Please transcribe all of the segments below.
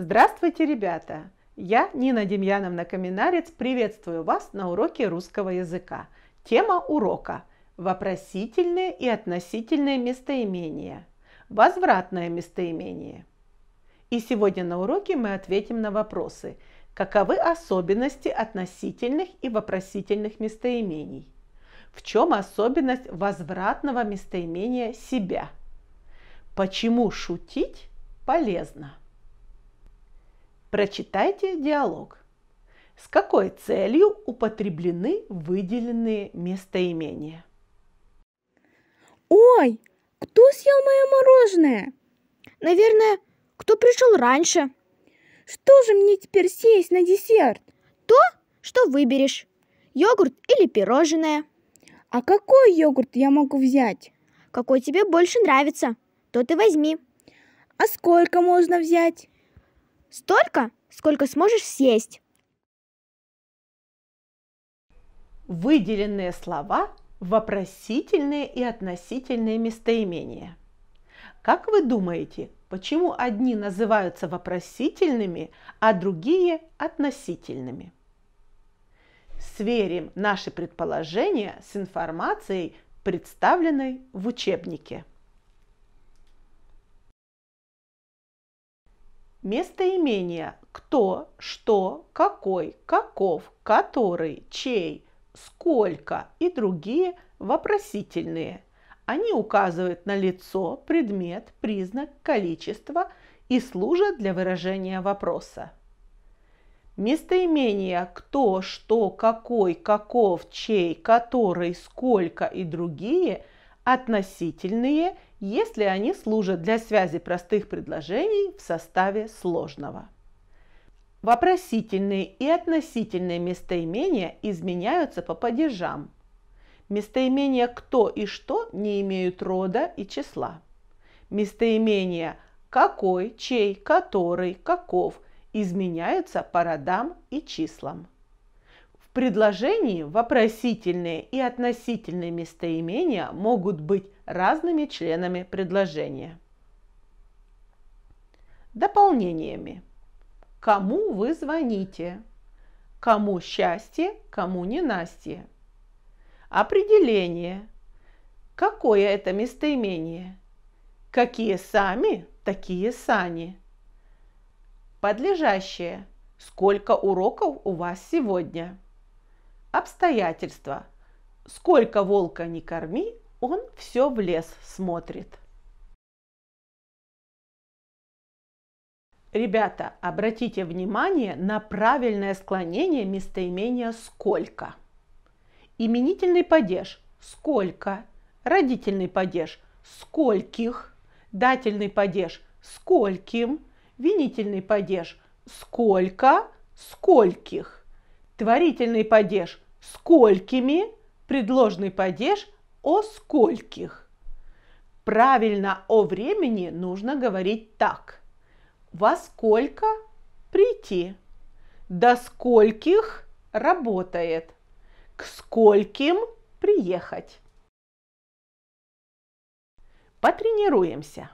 Здравствуйте, ребята! Я, Нина Демьяновна Каминарец, приветствую вас на уроке русского языка. Тема урока – вопросительные и относительные местоимения, возвратное местоимение. И сегодня на уроке мы ответим на вопросы, каковы особенности относительных и вопросительных местоимений, в чем особенность возвратного местоимения «себя», почему шутить полезно – Прочитайте диалог. С какой целью употреблены выделенные местоимения? Ой, кто съел мое мороженое? Наверное, кто пришел раньше. Что же мне теперь съесть на десерт? То, что выберешь. Йогурт или пирожное. А какой йогурт я могу взять? Какой тебе больше нравится, То ты возьми. А сколько можно взять? Столько, сколько сможешь съесть. Выделенные слова – вопросительные и относительные местоимения. Как вы думаете, почему одни называются вопросительными, а другие – относительными? Сверим наши предположения с информацией, представленной в учебнике. Местоимения кто, что, какой, каков, который, чей, сколько и другие вопросительные. Они указывают на лицо, предмет, признак, количество и служат для выражения вопроса. Местоимения кто, что, какой, каков, чей, который, сколько и другие – относительные, если они служат для связи простых предложений в составе сложного. Вопросительные и относительные местоимения изменяются по падежам. Местоимения «кто» и «что» не имеют рода и числа. Местоимения «какой», «чей», «который», «каков» изменяются по родам и числам. В предложении вопросительные и относительные местоимения могут быть разными членами предложения. Дополнениями. Кому вы звоните? Кому счастье, кому не настя. Определение. Какое это местоимение? Какие сами, такие сани. Подлежащее. Сколько уроков у вас сегодня? Обстоятельства. Сколько волка не корми, он все в лес смотрит. Ребята, обратите внимание на правильное склонение местоимения «сколько». Именительный падеж – «сколько», родительный падеж – «скольких», дательный падеж – «скольким», винительный падеж – «сколько», «скольких». Творительный падеж «сколькими», предложный падеж «о скольких». Правильно о времени нужно говорить так. Во сколько прийти? До скольких работает? К скольким приехать? Потренируемся.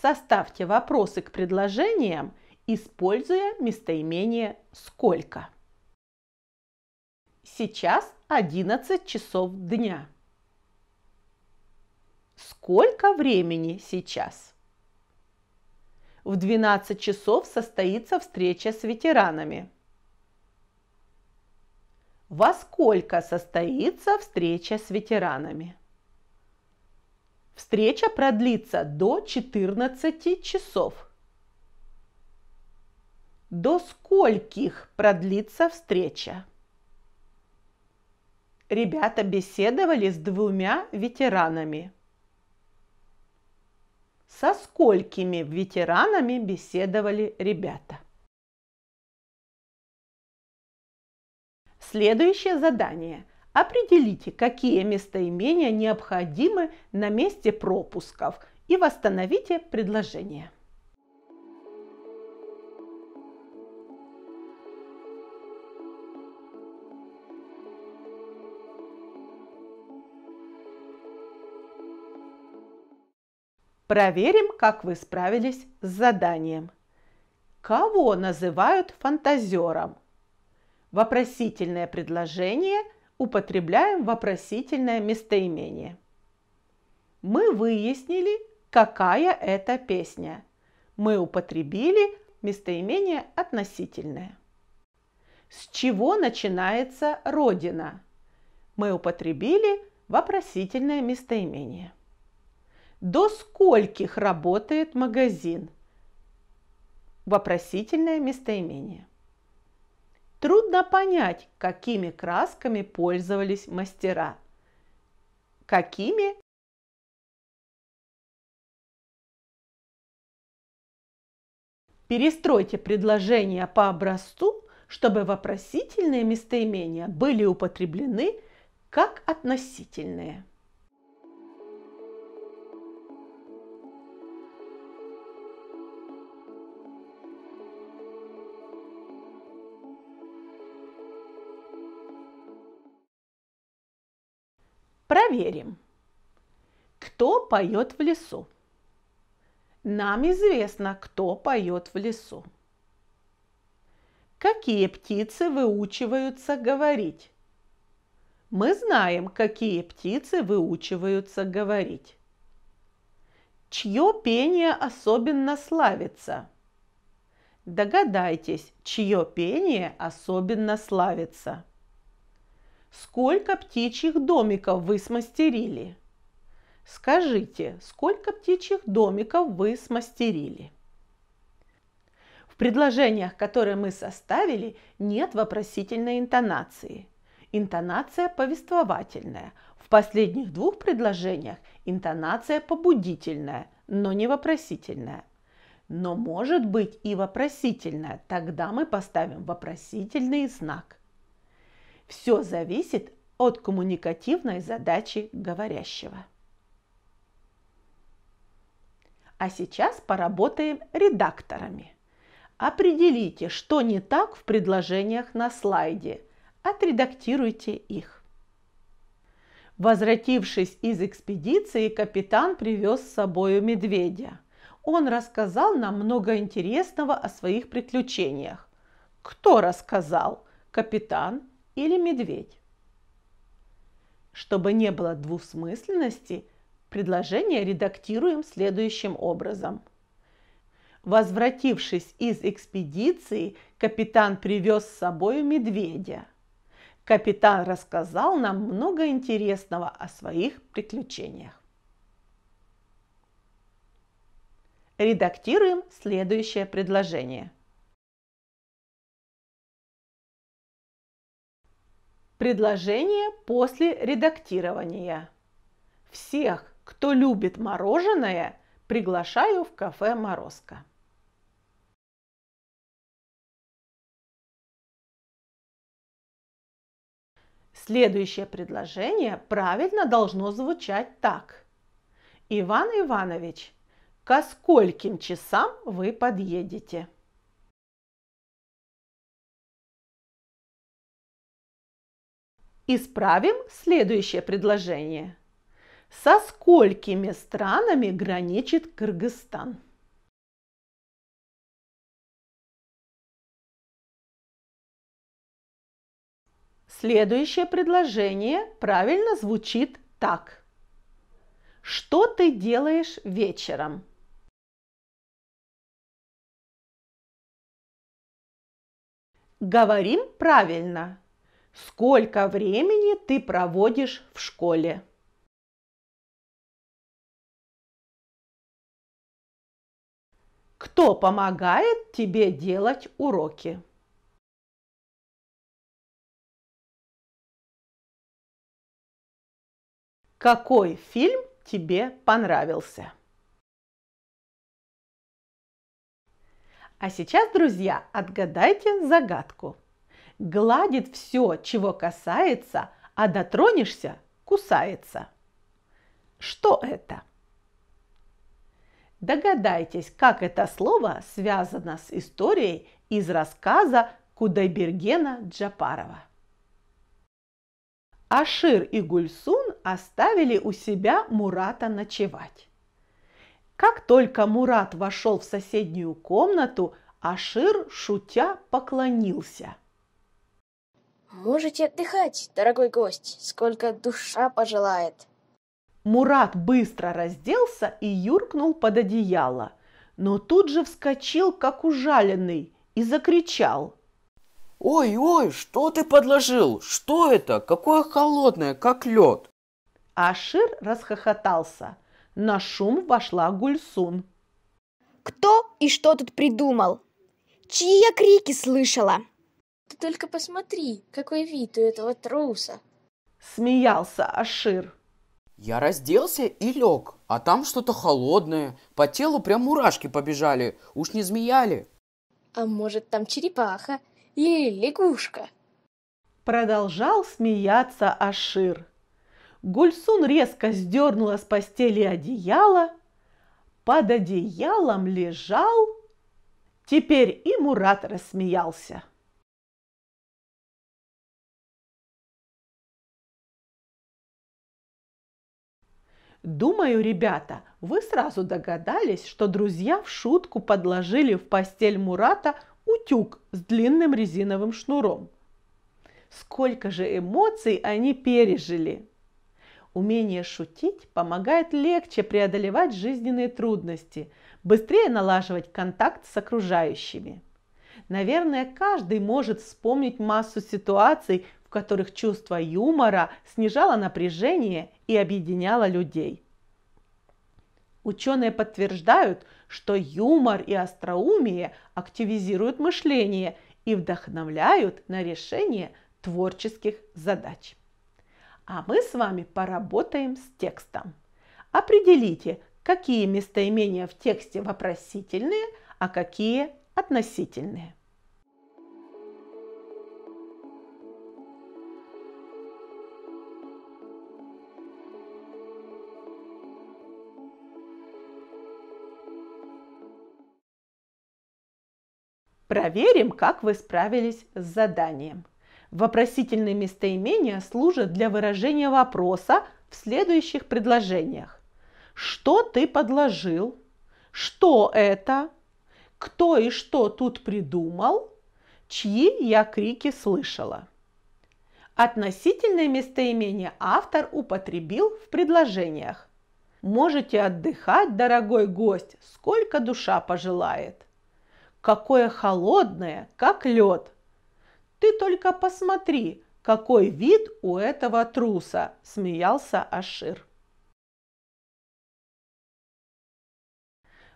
Составьте вопросы к предложениям, используя местоимение «сколько». Сейчас 11 часов дня. Сколько времени сейчас? В 12 часов состоится встреча с ветеранами. Во сколько состоится встреча с ветеранами? Встреча продлится до 14 часов. До скольких продлится встреча? ребята беседовали с двумя ветеранами. Со сколькими ветеранами беседовали ребята? Следующее задание. Определите, какие местоимения необходимы на месте пропусков и восстановите предложение. Проверим, как вы справились с заданием. Кого называют фантазером? Вопросительное предложение употребляем вопросительное местоимение. Мы выяснили, какая это песня. Мы употребили местоимение относительное. С чего начинается родина? Мы употребили вопросительное местоимение. До скольких работает магазин? Вопросительное местоимение. Трудно понять, какими красками пользовались мастера. Какими Перестройте предложение по образцу, чтобы вопросительные местоимения были употреблены как относительные. Проверим. Кто поет в лесу? Нам известно, кто поет в лесу. Какие птицы выучиваются говорить? Мы знаем, какие птицы выучиваются говорить. Чье пение особенно славится? Догадайтесь, чье пение особенно славится. Сколько птичьих домиков вы смастерили? Скажите, сколько птичьих домиков вы смастерили? В предложениях, которые мы составили, нет вопросительной интонации. Интонация повествовательная. В последних двух предложениях интонация побудительная, но не вопросительная. Но может быть и вопросительная, тогда мы поставим вопросительный знак. Все зависит от коммуникативной задачи говорящего. А сейчас поработаем редакторами. Определите, что не так в предложениях на слайде. Отредактируйте их. Возвратившись из экспедиции, капитан привез с собой медведя. Он рассказал нам много интересного о своих приключениях. Кто рассказал? Капитан или медведь. Чтобы не было двусмысленности, предложение редактируем следующим образом. Возвратившись из экспедиции, капитан привез с собой медведя. Капитан рассказал нам много интересного о своих приключениях. Редактируем следующее предложение – Предложение после редактирования. Всех, кто любит мороженое, приглашаю в кафе «Морозко». Следующее предложение правильно должно звучать так. Иван Иванович, ко часам вы подъедете? Исправим следующее предложение. Со сколькими странами граничит Кыргызстан? Следующее предложение правильно звучит так. Что ты делаешь вечером? Говорим правильно. Сколько времени ты проводишь в школе? Кто помогает тебе делать уроки? Какой фильм тебе понравился? А сейчас, друзья, отгадайте загадку гладит все, чего касается, а дотронешься – кусается. Что это? Догадайтесь, как это слово связано с историей из рассказа Кудайбергена Джапарова. Ашир и Гульсун оставили у себя Мурата ночевать. Как только Мурат вошел в соседнюю комнату, Ашир, шутя, поклонился – Можете отдыхать, дорогой гость, сколько душа пожелает. Мурат быстро разделся и юркнул под одеяло, но тут же вскочил, как ужаленный, и закричал. «Ой-ой, что ты подложил? Что это? Какое холодное, как лед!» Ашир расхохотался. На шум вошла Гульсун. «Кто и что тут придумал? Чьи я крики слышала?» Ты только посмотри, какой вид у этого труса!» Смеялся Ашир. Я разделся и лег, а там что-то холодное. По телу прям мурашки побежали, уж не змеяли. А может, там черепаха или лягушка? Продолжал смеяться Ашир. Гульсун резко сдернула с постели одеяло. Под одеялом лежал... Теперь и Мурат рассмеялся. Думаю, ребята, вы сразу догадались, что друзья в шутку подложили в постель Мурата утюг с длинным резиновым шнуром. Сколько же эмоций они пережили! Умение шутить помогает легче преодолевать жизненные трудности, быстрее налаживать контакт с окружающими. Наверное, каждый может вспомнить массу ситуаций, в которых чувство юмора снижало напряжение и объединяло людей. Ученые подтверждают, что юмор и остроумие активизируют мышление и вдохновляют на решение творческих задач. А мы с вами поработаем с текстом. Определите, какие местоимения в тексте вопросительные, а какие относительные. Проверим, как вы справились с заданием. Вопросительные местоимения служат для выражения вопроса в следующих предложениях. Что ты подложил? Что это? Кто и что тут придумал? Чьи я крики слышала? Относительное местоимение автор употребил в предложениях. Можете отдыхать, дорогой гость, сколько душа пожелает какое холодное, как лед. Ты только посмотри, какой вид у этого труса, смеялся Ашир.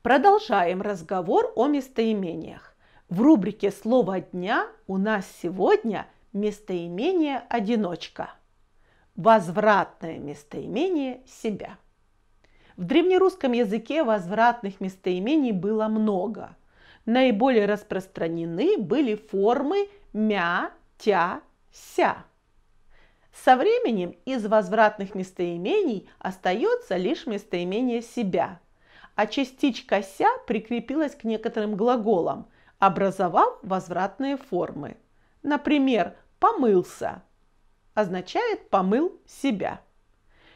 Продолжаем разговор о местоимениях. В рубрике «Слово дня» у нас сегодня местоимение «одиночка». Возвратное местоимение «себя». В древнерусском языке возвратных местоимений было много – наиболее распространены были формы мя, тя, ся. Со временем из возвратных местоимений остается лишь местоимение себя, а частичка «ся» прикрепилась к некоторым глаголам, образовав возвратные формы. Например, «помылся» означает «помыл себя».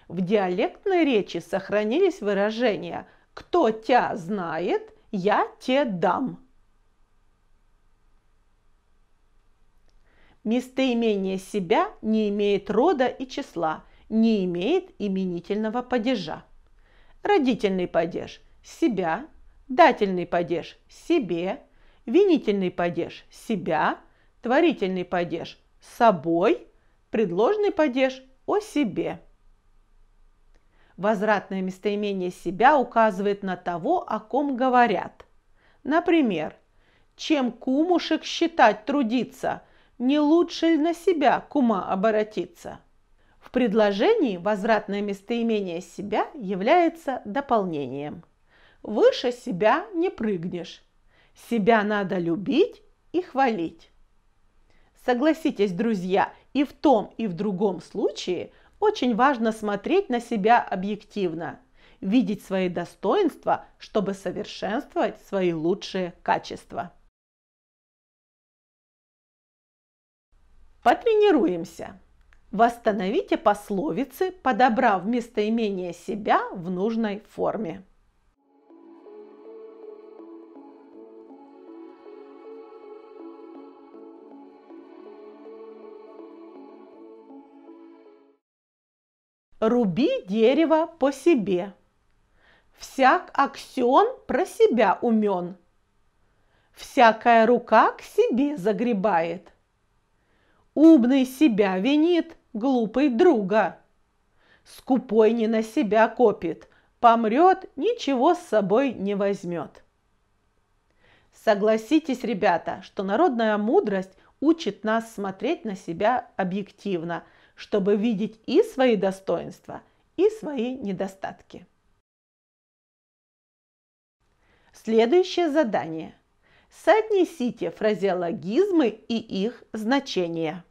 В диалектной речи сохранились выражения «кто тя знает» Я те дам. Местоимение себя не имеет рода и числа, не имеет именительного падежа. Родительный падеж – себя, дательный падеж – себе, винительный падеж – себя, творительный падеж – собой, предложный падеж – о себе. Возвратное местоимение себя указывает на того, о ком говорят. Например, чем кумушек считать трудиться, не лучше ли на себя кума оборотиться? В предложении возвратное местоимение себя является дополнением. Выше себя не прыгнешь. Себя надо любить и хвалить. Согласитесь, друзья, и в том, и в другом случае – очень важно смотреть на себя объективно, видеть свои достоинства, чтобы совершенствовать свои лучшие качества. Потренируемся. Восстановите пословицы, подобрав местоимение себя в нужной форме. руби дерево по себе. Всяк аксион про себя умен. Всякая рука к себе загребает. Умный себя винит, глупый друга. Скупой не на себя копит, помрет, ничего с собой не возьмет. Согласитесь, ребята, что народная мудрость учит нас смотреть на себя объективно – чтобы видеть и свои достоинства, и свои недостатки. Следующее задание. Соотнесите фразеологизмы и их значения.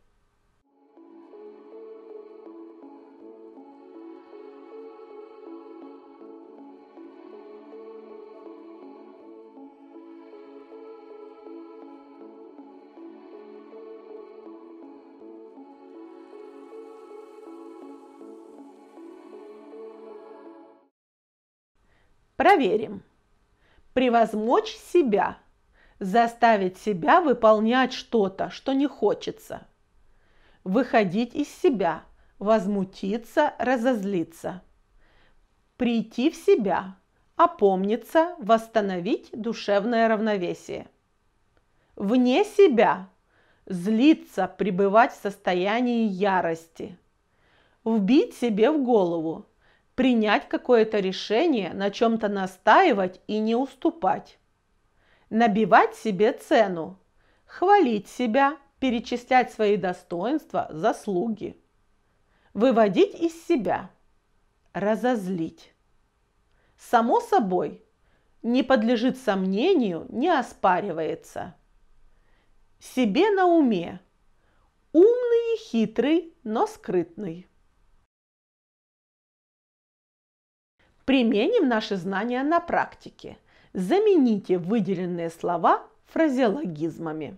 Проверим. Превозмочь себя. Заставить себя выполнять что-то, что не хочется. Выходить из себя. Возмутиться, разозлиться. Прийти в себя. Опомниться, восстановить душевное равновесие. Вне себя. Злиться, пребывать в состоянии ярости. Вбить себе в голову – принять какое-то решение, на чем-то настаивать и не уступать. Набивать себе цену, хвалить себя, перечислять свои достоинства, заслуги. Выводить из себя, разозлить. Само собой, не подлежит сомнению, не оспаривается. Себе на уме, умный и хитрый, но скрытный. Применим наши знания на практике. Замените выделенные слова фразеологизмами.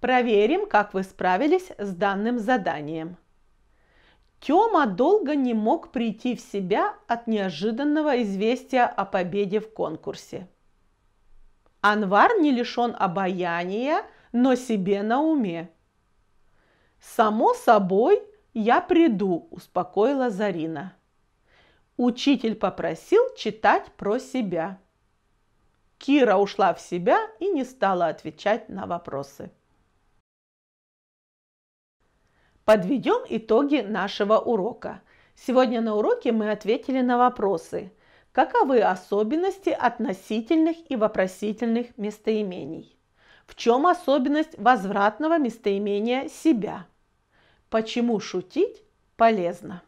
Проверим, как вы справились с данным заданием. Тёма долго не мог прийти в себя от неожиданного известия о победе в конкурсе. Анвар не лишен обаяния, но себе на уме. «Само собой, я приду», – успокоила Зарина. Учитель попросил читать про себя. Кира ушла в себя и не стала отвечать на вопросы. Подведем итоги нашего урока. Сегодня на уроке мы ответили на вопросы. Каковы особенности относительных и вопросительных местоимений? В чем особенность возвратного местоимения себя? Почему шутить полезно?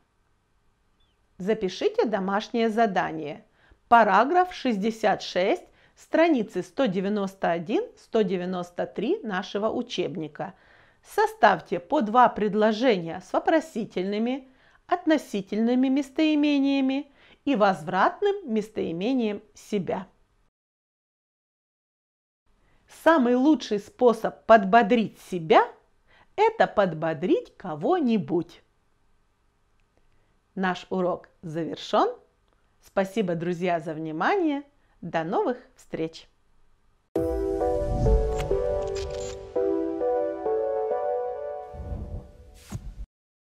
Запишите домашнее задание. Параграф 66, страницы 191-193 нашего учебника – Составьте по два предложения с вопросительными, относительными местоимениями и возвратным местоимением себя. Самый лучший способ подбодрить себя – это подбодрить кого-нибудь. Наш урок завершен. Спасибо, друзья, за внимание. До новых встреч!